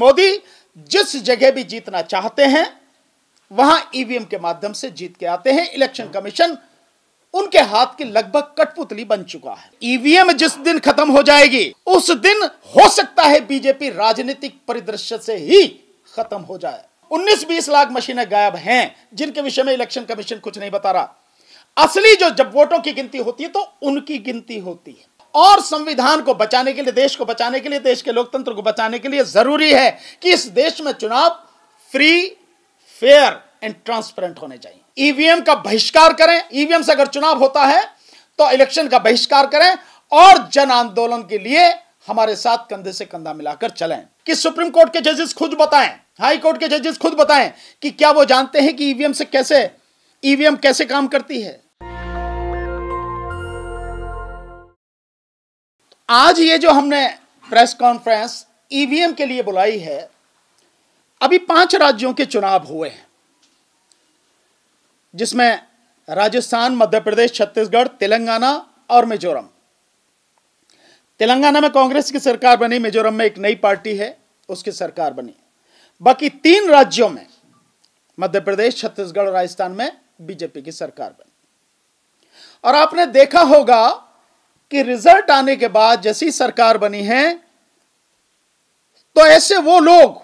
मोदी जिस जगह भी जीतना चाहते हैं वहां ईवीएम e के माध्यम से जीत के आते हैं इलेक्शन कमीशन उनके हाथ की लगभग कठपुतली बन चुका है ईवीएम e जिस दिन खत्म हो जाएगी उस दिन हो सकता है बीजेपी राजनीतिक परिदृश्य से ही खत्म हो जाए 19-20 लाख मशीनें गायब हैं जिनके विषय में इलेक्शन कमीशन कुछ नहीं बता रहा असली जो जब वोटों की गिनती होती है तो उनकी गिनती होती है और संविधान को बचाने के लिए देश को बचाने के लिए देश के लोकतंत्र को बचाने के लिए जरूरी है कि इस देश में चुनाव फ्री फेयर एंड ट्रांसपेरेंट होने चाहिए ईवीएम e का बहिष्कार करें ईवीएम e से अगर चुनाव होता है तो इलेक्शन का बहिष्कार करें और जन आंदोलन के लिए हमारे साथ कंधे से कंधा मिलाकर चलें कि सुप्रीम कोर्ट के जजेस खुद बताएं हाई कोर्ट के जजेस खुद बताएं कि क्या वो जानते हैं कि ईवीएम e से कैसे ईवीएम कैसे काम करती है आज ये जो हमने प्रेस कॉन्फ्रेंस ईवीएम के लिए बुलाई है अभी पांच राज्यों के चुनाव हुए हैं जिसमें राजस्थान मध्य प्रदेश छत्तीसगढ़ तेलंगाना और मिजोरम तेलंगाना में कांग्रेस की सरकार बनी मिजोरम में एक नई पार्टी है उसकी सरकार बनी बाकी तीन राज्यों में मध्य प्रदेश छत्तीसगढ़ राजस्थान में बीजेपी की सरकार बनी और आपने देखा होगा कि रिजल्ट आने के बाद जैसी सरकार बनी है तो ऐसे वो लोग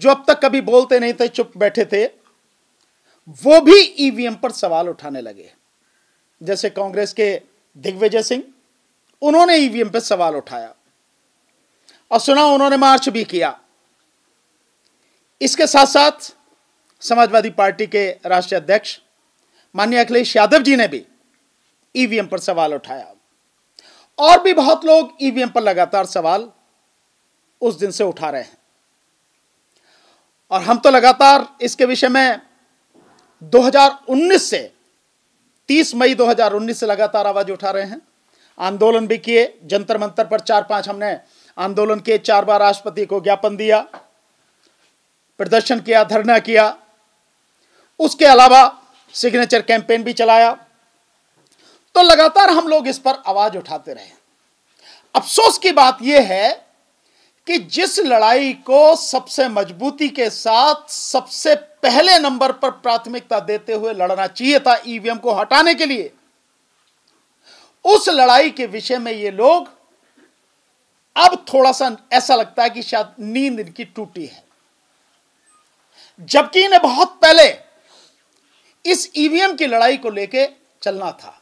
जो अब तक कभी बोलते नहीं थे चुप बैठे थे वो भी ईवीएम e पर सवाल उठाने लगे जैसे कांग्रेस के दिग्विजय सिंह उन्होंने ईवीएम e पर सवाल उठाया और सुना उन्होंने मार्च भी किया इसके साथ साथ समाजवादी पार्टी के राष्ट्रीय अध्यक्ष माननीय अखिलेश यादव जी ने भी ईवीएम e पर सवाल उठाया और भी बहुत लोग ईवीएम e पर लगातार सवाल उस दिन से उठा रहे हैं और हम तो लगातार इसके विषय में 2019 से 30 मई 2019 से लगातार आवाज उठा रहे हैं आंदोलन भी किए जंतर मंतर पर चार पांच हमने आंदोलन किए चार बार राष्ट्रपति को ज्ञापन दिया प्रदर्शन किया धरना किया उसके अलावा सिग्नेचर कैंपेन भी चलाया तो लगातार हम लोग इस पर आवाज उठाते रहे अफसोस की बात यह है कि जिस लड़ाई को सबसे मजबूती के साथ सबसे पहले नंबर पर प्राथमिकता देते हुए लड़ना चाहिए था ईवीएम को हटाने के लिए उस लड़ाई के विषय में ये लोग अब थोड़ा सा ऐसा लगता है कि शायद नींद इनकी टूटी है जबकि इन्हें बहुत पहले इस ईवीएम की लड़ाई को लेकर चलना था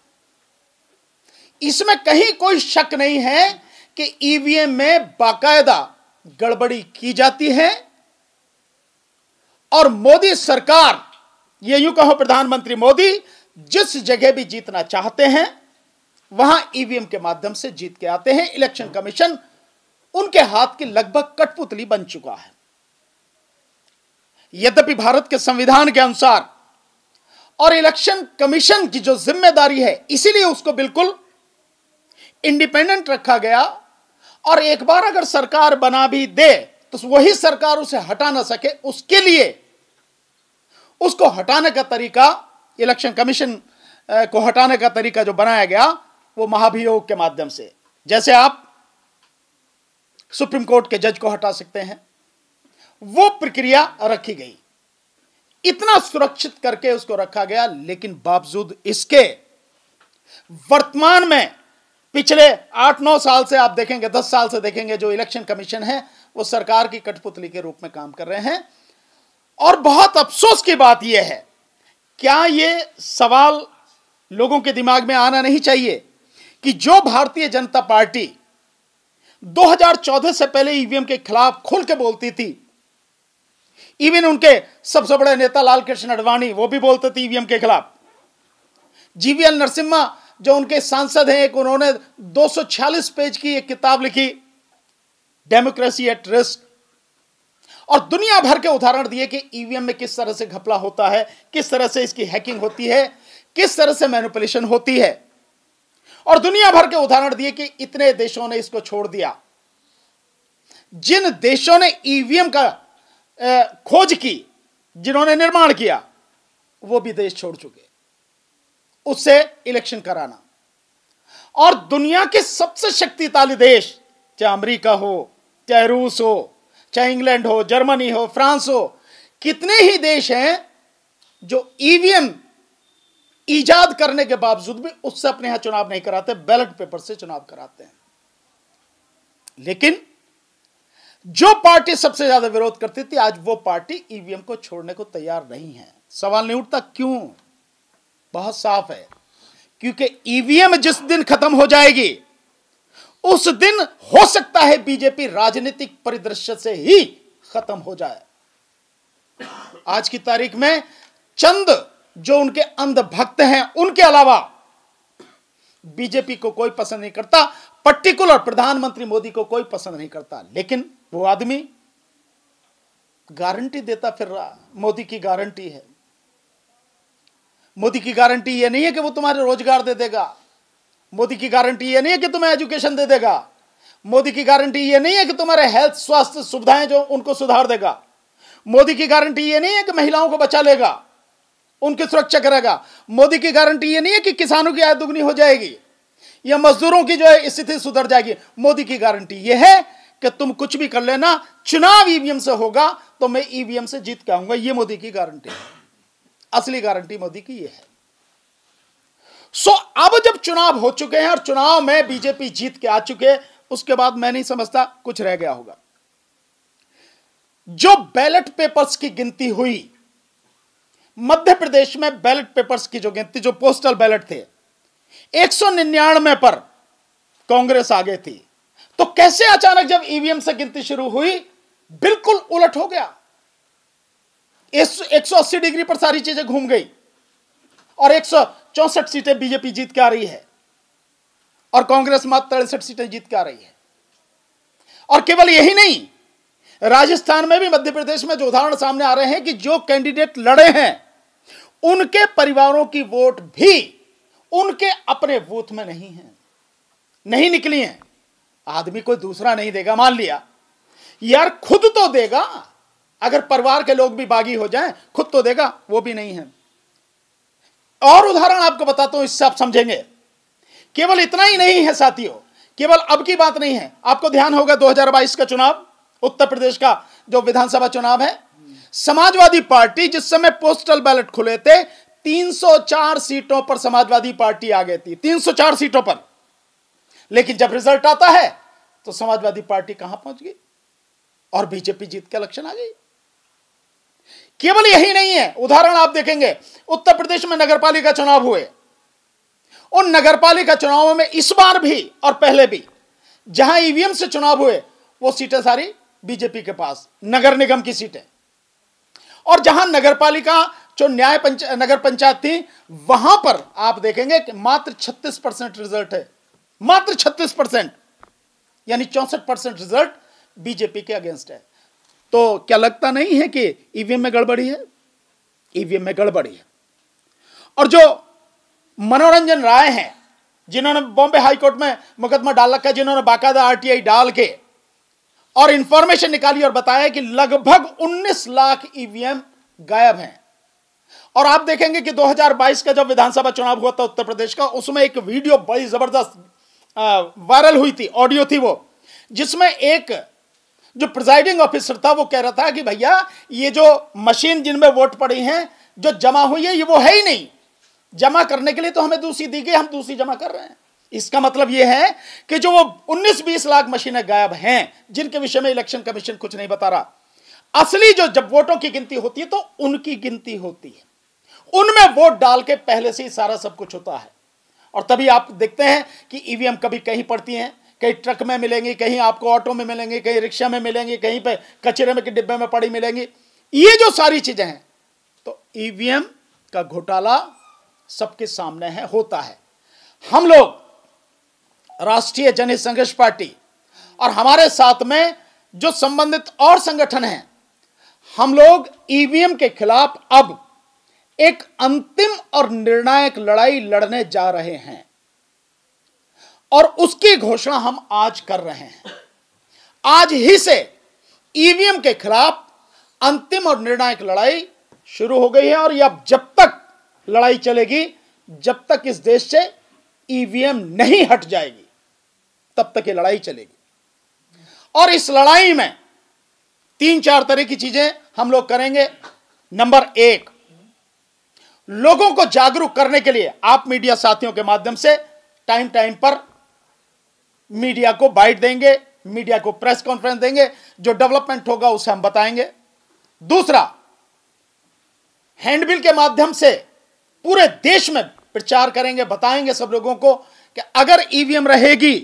इसमें कहीं कोई शक नहीं है कि ईवीएम में बाकायदा गड़बड़ी की जाती है और मोदी सरकार ये यूं कहो प्रधानमंत्री मोदी जिस जगह भी जीतना चाहते हैं वहां ईवीएम के माध्यम से जीत के आते हैं इलेक्शन कमीशन उनके हाथ की लगभग कठपुतली बन चुका है यद्यपि भारत के संविधान के अनुसार और इलेक्शन कमीशन की जो जिम्मेदारी है इसीलिए उसको बिल्कुल इंडिपेंडेंट रखा गया और एक बार अगर सरकार बना भी दे तो वही सरकार उसे हटा ना सके उसके लिए उसको हटाने का तरीका इलेक्शन कमीशन को हटाने का तरीका जो बनाया गया वो महाभियोग के माध्यम से जैसे आप सुप्रीम कोर्ट के जज को हटा सकते हैं वो प्रक्रिया रखी गई इतना सुरक्षित करके उसको रखा गया लेकिन बावजूद इसके वर्तमान में पिछले आठ नौ साल से आप देखेंगे दस साल से देखेंगे जो इलेक्शन कमीशन है वो सरकार की कठपुतली के रूप में काम कर रहे हैं और बहुत अफसोस की बात यह है क्या ये सवाल लोगों के दिमाग में आना नहीं चाहिए कि जो भारतीय जनता पार्टी 2014 से पहले ईवीएम के खिलाफ खुल के बोलती थी इवन उनके सबसे बड़े नेता लालकृष्ण अडवाणी वो भी बोलते थे ईवीएम के खिलाफ जीवीएल नरसिम्हा जो उनके सांसद हैं एक उन्होंने 246 पेज की एक किताब लिखी डेमोक्रेसी एट रिस्क और दुनिया भर के उदाहरण दिए कि ईवीएम e में किस तरह से घपला होता है किस तरह से इसकी हैकिंग होती है किस तरह से मैनुपलेशन होती है और दुनिया भर के उदाहरण दिए कि इतने देशों ने इसको छोड़ दिया जिन देशों ने ईवीएम e का खोज की जिन्होंने निर्माण किया वो भी देश छोड़ चुके उससे इलेक्शन कराना और दुनिया के सबसे शक्तिशाली देश चाहे अमेरिका हो चाहे रूस हो चाहे इंग्लैंड हो जर्मनी हो फ्रांस हो कितने ही देश हैं जो ईवीएम e ईजाद करने के बावजूद भी उससे अपने यहां चुनाव नहीं कराते बैलेट पेपर से चुनाव कराते हैं लेकिन जो पार्टी सबसे ज्यादा विरोध करती थी आज वो पार्टी ईवीएम e को छोड़ने को तैयार नहीं है सवाल नहीं उठता क्यों बहुत साफ है क्योंकि ईवीएम e जिस दिन खत्म हो जाएगी उस दिन हो सकता है बीजेपी राजनीतिक परिदृश्य से ही खत्म हो जाए आज की तारीख में चंद जो उनके अंध भक्त हैं उनके अलावा बीजेपी को कोई पसंद नहीं करता पर्टिकुलर प्रधानमंत्री मोदी को कोई पसंद नहीं करता लेकिन वो आदमी गारंटी देता फिर रहा मोदी की गारंटी है मोदी की गारंटी ये नहीं है कि वो तुम्हारे रोजगार दे देगा मोदी की गारंटी ये नहीं है कि तुम्हें एजुकेशन दे देगा मोदी की गारंटी ये नहीं है कि तुम्हारे हेल्थ स्वास्थ्य सुविधाएं जो उनको सुधार देगा मोदी की गारंटी ये नहीं है कि महिलाओं को बचा लेगा उनकी सुरक्षा करेगा मोदी की गारंटी ये नहीं है कि किसानों की आय दुगनी हो जाएगी या मजदूरों की जो है स्थिति सुधर जाएगी मोदी की गारंटी ये है कि तुम कुछ भी कर लेना चुनाव ईवीएम से होगा तो मैं ईवीएम से जीत के आऊंगा ये मोदी की गारंटी है असली गारंटी मोदी की यह है सो so, अब जब चुनाव हो चुके हैं और चुनाव में बीजेपी जीत के आ चुके उसके बाद मैं नहीं समझता कुछ रह गया होगा जो बैलेट पेपर्स की गिनती हुई मध्य प्रदेश में बैलेट पेपर्स की जो गिनती जो पोस्टल बैलेट थे एक पर कांग्रेस आगे थी तो कैसे अचानक जब ईवीएम से गिनती शुरू हुई बिल्कुल उलट हो गया एक सौ अस्सी डिग्री पर सारी चीजें घूम गई और एक सौ चौसठ सीटें बीजेपी जीत के आ रही है और कांग्रेस मात्र अड़सठ सीटें जीत के आ रही है और केवल यही नहीं राजस्थान में भी मध्य प्रदेश में जो उदाहरण सामने आ रहे हैं कि जो कैंडिडेट लड़े हैं उनके परिवारों की वोट भी उनके अपने बूथ में नहीं है नहीं निकली है आदमी कोई दूसरा नहीं देगा मान लिया यार खुद तो देगा अगर परिवार के लोग भी बागी हो जाएं खुद तो देगा वो भी नहीं है और उदाहरण आपको बताता हूं इससे आप समझेंगे केवल इतना ही नहीं है साथियों केवल अब की बात नहीं है आपको ध्यान होगा 2022 का चुनाव उत्तर प्रदेश का जो विधानसभा चुनाव है समाजवादी पार्टी जिस समय पोस्टल बैलेट खुले थे 304 सीटों पर समाजवादी पार्टी आ गई थी 304 सीटों पर लेकिन जब रिजल्ट आता है तो समाजवादी पार्टी कहां पहुंच गई और बीजेपी जीत के इलेक्शन आ गई केवल यही नहीं है उदाहरण आप देखेंगे उत्तर प्रदेश में नगरपालिका चुनाव हुए उन नगरपालिका चुनावों में इस बार भी और पहले भी जहां ईवीएम से चुनाव हुए वो सीटें सारी बीजेपी के पास नगर निगम की सीटें और जहां नगरपालिका जो न्याय पंच, नगर पंचायत थी वहां पर आप देखेंगे कि मात्र 36 परसेंट रिजल्ट है मात्र 36 परसेंट यानी चौसठ परसेंट रिजल्ट बीजेपी के अगेंस्ट है तो क्या लगता नहीं है कि ईवीएम में गड़बड़ी है ईवीएम में गड़बड़ी है और जो मनोरंजन राय हैं जिन्होंने बॉम्बे हाईकोर्ट में मुकदमा डाल रखा है जिन्होंने बाकायदा आरटीआई डाल के और इंफॉर्मेशन निकाली और बताया कि लगभग 19 लाख ईवीएम गायब हैं और आप देखेंगे कि 2022 का जब विधानसभा चुनाव हुआ था उत्तर प्रदेश का उसमें एक वीडियो बड़ी जबरदस्त वायरल हुई थी ऑडियो थी वो जिसमें एक जो प्रिजाइडिंग ऑफिसर था वो कह रहा था कि भैया ये जो मशीन जिनमें वोट पड़ी हैं जो जमा हुई है ये वो है ही नहीं जमा करने के लिए तो हमें दूसरी दी गई हम दूसरी जमा कर रहे हैं इसका मतलब यह है कि जो वो 19-20 लाख मशीनें गायब हैं जिनके विषय में इलेक्शन कमीशन कुछ नहीं बता रहा असली जो जब वोटों की गिनती होती है तो उनकी गिनती होती है उनमें वोट डाल के पहले से ही सारा सब कुछ होता है और तभी आप देखते हैं कि ईवीएम e कभी कहीं पड़ती हैं कहीं ट्रक में मिलेंगी कहीं आपको ऑटो में मिलेंगी कहीं रिक्शा में मिलेंगी कहीं पे कचरे में के डिब्बे में पड़ी मिलेंगी ये जो सारी चीजें हैं तो ईवीएम का घोटाला सबके सामने है होता है हम लोग राष्ट्रीय जनहित संघर्ष पार्टी और हमारे साथ में जो संबंधित और संगठन हैं हम लोग ईवीएम के खिलाफ अब एक अंतिम और निर्णायक लड़ाई लड़ने जा रहे हैं और उसकी घोषणा हम आज कर रहे हैं आज ही से ईवीएम के खिलाफ अंतिम और निर्णायक लड़ाई शुरू हो गई है और अब जब तक लड़ाई चलेगी जब तक इस देश से ईवीएम नहीं हट जाएगी तब तक ये लड़ाई चलेगी और इस लड़ाई में तीन चार तरह की चीजें हम लोग करेंगे नंबर एक लोगों को जागरूक करने के लिए आप मीडिया साथियों के माध्यम से टाइम टाइम पर मीडिया को बाइट देंगे मीडिया को प्रेस कॉन्फ्रेंस देंगे जो डेवलपमेंट होगा उसे हम बताएंगे दूसरा हैंडबिल के माध्यम से पूरे देश में प्रचार करेंगे बताएंगे सब लोगों को कि अगर ईवीएम रहेगी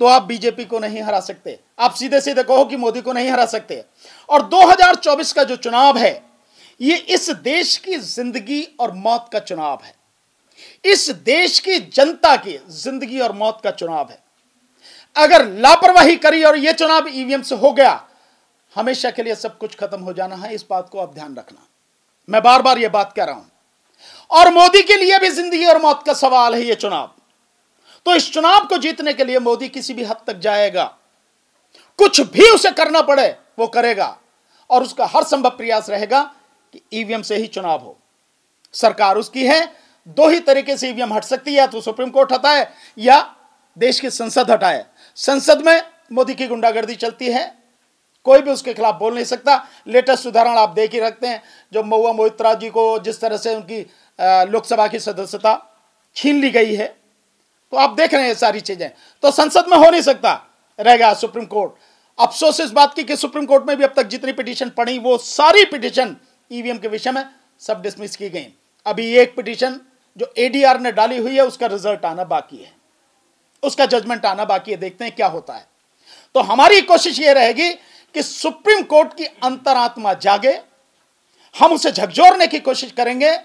तो आप बीजेपी को नहीं हरा सकते आप सीधे सीधे कहो कि मोदी को नहीं हरा सकते और 2024 का जो चुनाव है ये इस देश की जिंदगी और मौत का चुनाव है इस देश की जनता की जिंदगी और मौत का चुनाव है अगर लापरवाही करी और यह चुनाव ईवीएम e से हो गया हमेशा के लिए सब कुछ खत्म हो जाना है इस बात को आप ध्यान रखना मैं बार बार यह बात कह रहा हूं और मोदी के लिए भी जिंदगी और मौत का सवाल है यह चुनाव तो इस चुनाव को जीतने के लिए मोदी किसी भी हद तक जाएगा कुछ भी उसे करना पड़े वो करेगा और उसका हर संभव प्रयास रहेगा कि ईवीएम e से ही चुनाव हो सरकार उसकी है दो ही तरीके से ईवीएम e हट सकती है या तो सुप्रीम कोर्ट हटाए या देश की संसद हटाए संसद में मोदी की गुंडागर्दी चलती है कोई भी उसके खिलाफ बोल नहीं सकता लेटेस्ट उदाहरण आप देख ही रखते हैं जो महुआ मोहित्रा जी को जिस तरह से उनकी लोकसभा की सदस्यता छीन ली गई है तो आप देख रहे हैं सारी चीज़ें तो संसद में हो नहीं सकता रहेगा सुप्रीम कोर्ट अफसोस इस बात की कि सुप्रीम कोर्ट में भी अब तक जितनी पिटिशन पड़ी वो सारी पिटिशन ईवीएम के विषय में सब डिसमिस की गई अभी एक पिटीशन जो एडीआर ने डाली हुई है उसका रिजल्ट आना बाकी है उसका जजमेंट आना बाकी है देखते हैं क्या होता है तो हमारी कोशिश यह रहेगी कि सुप्रीम कोर्ट की अंतरात्मा जागे हम उसे झकझोरने की कोशिश करेंगे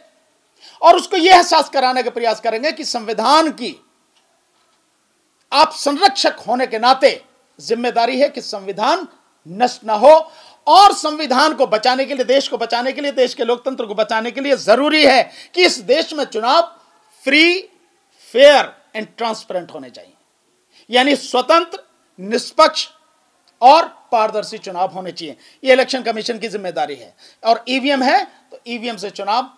और उसको यह एहसास कराने का प्रयास करेंगे कि संविधान की आप संरक्षक होने के नाते जिम्मेदारी है कि संविधान नष्ट ना हो और संविधान को बचाने के लिए देश को बचाने के लिए देश के लोकतंत्र को बचाने के लिए जरूरी है कि इस देश में चुनाव फ्री फेयर एंड ट्रांसपेरेंट होने चाहिए यानी स्वतंत्र निष्पक्ष और पारदर्शी चुनाव होने चाहिए ये इलेक्शन कमीशन की जिम्मेदारी है और ईवीएम e है तो ईवीएम e से चुनाव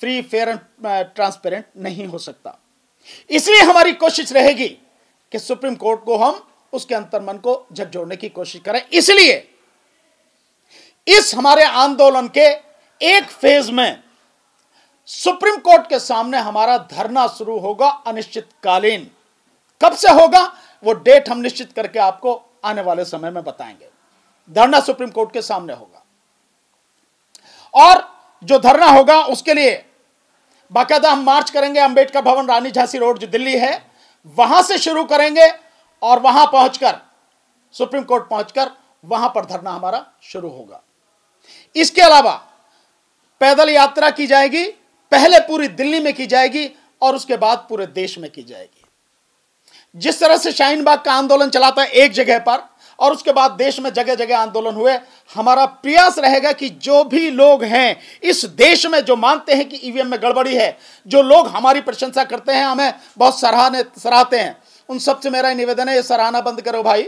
फ्री फेयर एंड ट्रांसपेरेंट नहीं हो सकता इसलिए हमारी कोशिश रहेगी कि सुप्रीम कोर्ट को हम उसके अंतर्मन को झकझोड़ने की कोशिश करें इसलिए इस हमारे आंदोलन के एक फेज में सुप्रीम कोर्ट के सामने हमारा धरना शुरू होगा अनिश्चितकालीन कब से होगा वो डेट हम निश्चित करके आपको आने वाले समय में बताएंगे धरना सुप्रीम कोर्ट के सामने होगा और जो धरना होगा उसके लिए बाकायदा हम मार्च करेंगे अंबेडकर भवन रानी झांसी रोड जो दिल्ली है वहां से शुरू करेंगे और वहां पहुंचकर सुप्रीम कोर्ट पहुंचकर वहां पर धरना हमारा शुरू होगा इसके अलावा पैदल यात्रा की जाएगी पहले पूरी दिल्ली में की जाएगी और उसके बाद पूरे देश में की जाएगी जिस तरह से शाहीन बाग का आंदोलन चला था एक जगह पर और उसके बाद देश में जगह जगह आंदोलन हुए हमारा प्रयास रहेगा कि जो भी लोग हैं इस देश में जो मानते हैं कि ईवीएम में गड़बड़ी है जो लोग हमारी प्रशंसा करते हैं हमें बहुत सराहने सराहते हैं उन सबसे मेरा निवेदन है ये सराहना बंद करो भाई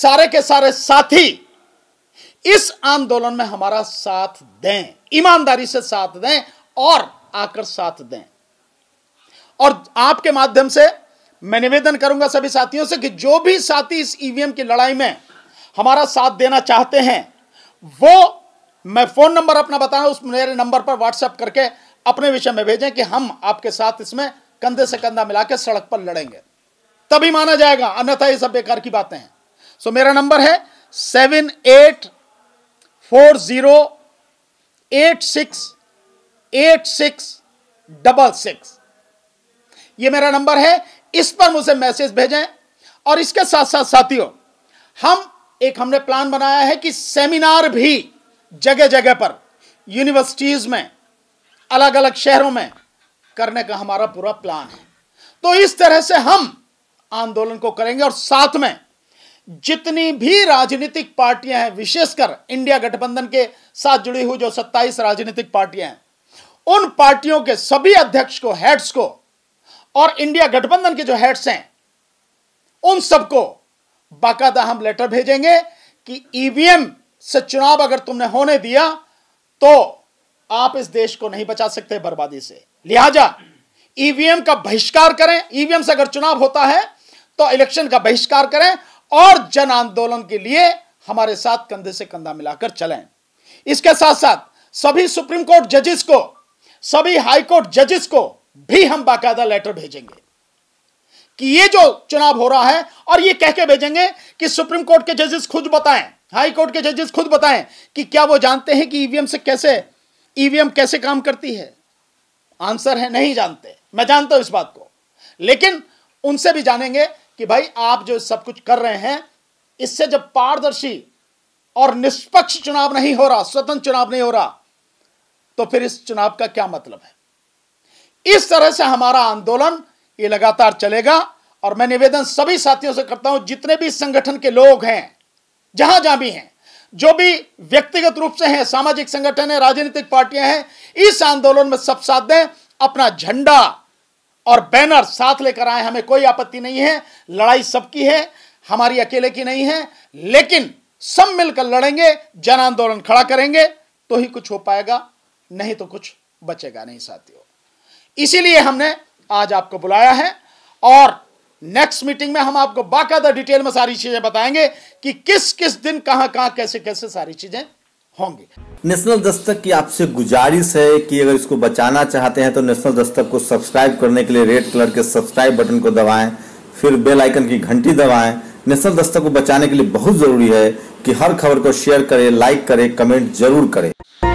सारे के सारे साथी इस आंदोलन में हमारा साथ दें ईमानदारी से साथ दें और आकर साथ दें और आपके माध्यम से मैं निवेदन करूंगा सभी साथियों से कि जो भी साथी इस ईवीएम e की लड़ाई में हमारा साथ देना चाहते हैं वो मैं फोन नंबर अपना बताऊं उस मेरे नंबर पर व्हाट्सएप करके अपने विषय में भेजें कि हम आपके साथ इसमें कंधे से कंधा मिलाकर सड़क पर लड़ेंगे तभी माना जाएगा अन्यथा ये सब बेकार की बातें हैं सो मेरा नंबर है seven eight four zero eight six eight six double six ये मेरा नंबर है इस पर मुझे मैसेज भेजें और इसके साथ साथ साथियों हम एक हमने प्लान बनाया है कि सेमिनार भी जगह जगह पर यूनिवर्सिटीज में अलग अलग शहरों में करने का हमारा पूरा प्लान है तो इस तरह से हम आंदोलन को करेंगे और साथ में जितनी भी राजनीतिक पार्टियां हैं विशेषकर इंडिया गठबंधन के साथ जुड़ी हुई जो 27 राजनीतिक पार्टियां हैं उन पार्टियों के सभी अध्यक्ष को हेड्स को और इंडिया गठबंधन के जो हेड्स हैं उन सबको बाकायदा हम लेटर भेजेंगे कि ईवीएम e से चुनाव अगर तुमने होने दिया तो आप इस देश को नहीं बचा सकते बर्बादी से लिहाजा ईवीएम e का बहिष्कार करें ईवीएम e से अगर चुनाव होता है तो इलेक्शन का बहिष्कार करें और जन आंदोलन के लिए हमारे साथ कंधे से कंधा मिलाकर चलें इसके साथ साथ सभी सुप्रीम कोर्ट जजेस को सभी हाईकोर्ट जजेस को भी हम बाकायदा लेटर भेजेंगे कि ये जो चुनाव हो रहा है और ये कह के भेजेंगे कि सुप्रीम कोर्ट के जजेस खुद बताएं हाई कोर्ट के जजेस खुद बताएं कि क्या वो जानते हैं कि ईवीएम e से कैसे ईवीएम e कैसे काम करती है आंसर है नहीं जानते मैं जानता हूं इस बात को लेकिन उनसे भी जानेंगे कि भाई आप जो सब कुछ कर रहे हैं इससे जब पारदर्शी और निष्पक्ष चुनाव नहीं हो रहा स्वतंत्र चुनाव नहीं हो रहा तो फिर इस चुनाव का क्या मतलब है इस तरह से हमारा आंदोलन ये लगातार चलेगा और मैं निवेदन सभी साथियों से करता हूं जितने भी संगठन के लोग हैं जहां जहां भी हैं जो भी व्यक्तिगत रूप से हैं सामाजिक संगठन है राजनीतिक पार्टियां हैं इस आंदोलन में सब साथ दें अपना झंडा और बैनर साथ लेकर आए हमें कोई आपत्ति नहीं है लड़ाई सबकी है हमारी अकेले की नहीं है लेकिन सब मिलकर लड़ेंगे जन आंदोलन खड़ा करेंगे तो ही कुछ हो पाएगा नहीं तो कुछ बचेगा नहीं साथियों इसीलिए हमने आज आपको बुलाया है और नेक्स्ट मीटिंग में हम आपको बाकायदा डिटेल में सारी चीजें बताएंगे कि किस किस दिन कहां कहां कैसे कैसे सारी चीजें होंगी नेशनल दस्तक की आपसे गुजारिश है कि अगर इसको बचाना चाहते हैं तो नेशनल दस्तक को सब्सक्राइब करने के लिए रेड कलर के सब्सक्राइब बटन को दबाएं फिर बेल आइकन की घंटी दबाएं नेशनल दस्तक को बचाने के लिए बहुत जरूरी है कि हर खबर को शेयर करें लाइक करें कमेंट जरूर करें